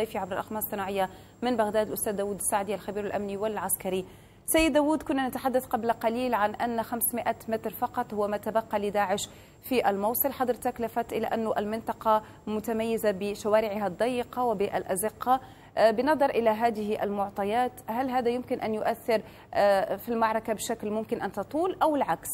ضيفي عبر الأقمار الصناعية من بغداد الأستاذ داوود السعدي الخبير الأمني والعسكري سيد داوود كنا نتحدث قبل قليل عن أن 500 متر فقط هو ما تبقى لداعش في الموصل حضرتك لفت إلى أن المنطقة متميزة بشوارعها الضيقة وبالأزقة آه، بنظر إلى هذه المعطيات هل هذا يمكن أن يؤثر آه، في المعركة بشكل ممكن أن تطول أو العكس؟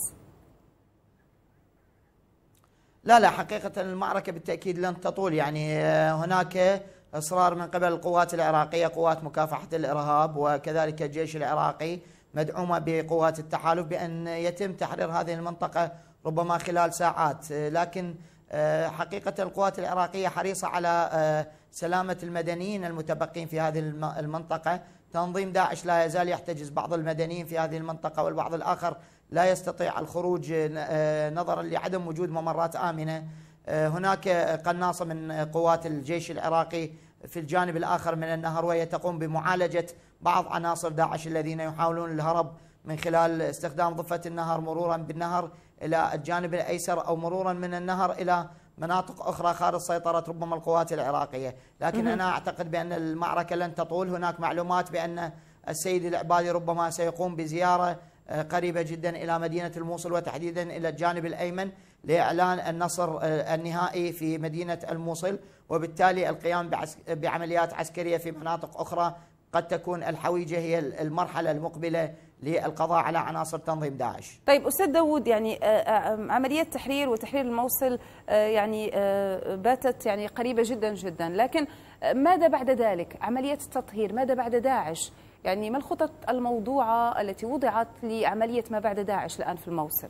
لا لا حقيقة المعركة بالتأكيد لن تطول يعني آه، هناك إصرار من قبل القوات العراقية قوات مكافحة الإرهاب وكذلك الجيش العراقي مدعومة بقوات التحالف بأن يتم تحرير هذه المنطقة ربما خلال ساعات لكن آه، حقيقة القوات العراقية حريصة على آه، سلامة المدنيين المتبقين في هذه المنطقة تنظيم داعش لا يزال يحتجز بعض المدنيين في هذه المنطقة والبعض الآخر لا يستطيع الخروج آه، نظرا لعدم وجود ممرات آمنة هناك قناصة من قوات الجيش العراقي في الجانب الآخر من النهر وهي تقوم بمعالجة بعض عناصر داعش الذين يحاولون الهرب من خلال استخدام ضفة النهر مرورا بالنهر إلى الجانب الأيسر أو مرورا من النهر إلى مناطق أخرى خارج سيطرة ربما القوات العراقية لكن أنا أعتقد بأن المعركة لن تطول هناك معلومات بأن السيد العبادي ربما سيقوم بزيارة آه، قريبة جدا إلى مدينة الموصل وتحديدا إلى الجانب الأيمن لإعلان النصر آه، النهائي في مدينة الموصل وبالتالي القيام بعمليات عسكرية في مناطق أخرى قد تكون الحويجة هي المرحلة المقبلة للقضاء على عناصر تنظيم داعش طيب أستاذ داود يعني آه، عملية تحرير وتحرير الموصل يعني باتت يعني قريبة جدا جدا لكن ماذا بعد ذلك عملية التطهير ماذا بعد داعش يعني ما الخطط الموضوعة التي وضعت لعملية ما بعد داعش الآن في الموصل؟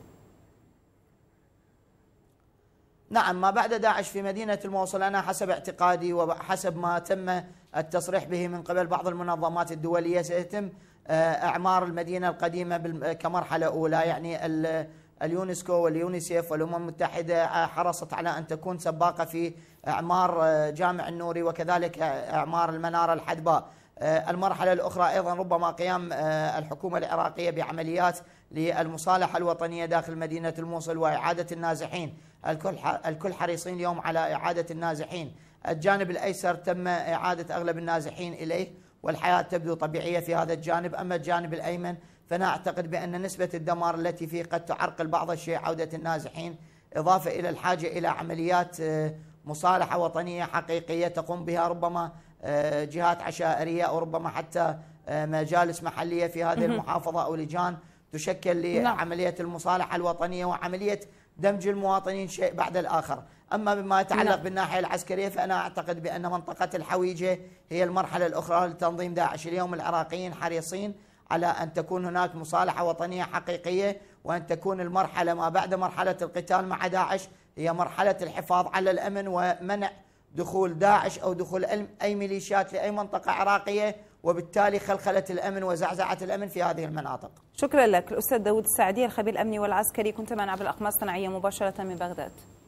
نعم ما بعد داعش في مدينة الموصل أنا حسب اعتقادي وحسب ما تم التصريح به من قبل بعض المنظمات الدولية سيتم آه، أعمار المدينة القديمة كمرحلة أولى يعني اليونسكو واليونيسيف والأمم المتحدة آه، حرصت على أن تكون سباقة في أعمار آه، جامع النوري وكذلك أعمار المنارة الحدباء آه، المرحلة الأخرى أيضا ربما قيام آه، الحكومة العراقية بعمليات للمصالحة الوطنية داخل مدينة الموصل وإعادة النازحين الكل حريصين اليوم على إعادة النازحين الجانب الأيسر تم إعادة أغلب النازحين إليه والحياة تبدو طبيعية في هذا الجانب أما الجانب الأيمن فأنا أعتقد بأن نسبة الدمار التي فيه قد تعرقل بعض الشيء عودة النازحين إضافة إلى الحاجة إلى عمليات آه، مصالحة وطنية حقيقية تقوم بها ربما آه، جهات عشائريه او ربما حتى آه، مجالس محليه في هذه المحافظه او لجان تشكل نعم. لعمليه المصالحه الوطنيه وعمليه دمج المواطنين شيء بعد الاخر، اما بما يتعلق نعم. بالناحيه العسكريه فانا اعتقد بان منطقه الحويجه هي المرحله الاخرى لتنظيم داعش، اليوم العراقيين حريصين على ان تكون هناك مصالحه وطنيه حقيقيه وان تكون المرحله ما بعد مرحله القتال مع داعش هي مرحله الحفاظ على الامن ومنع دخول داعش او دخول اي ميليشيات لاي منطقه عراقيه وبالتالي خلخله الامن وزعزعه الامن في هذه المناطق. شكرا لك الاستاذ داود السعدي الخبير الامني والعسكري كنت معنا عبر بالاقمار الصناعيه مباشره من بغداد.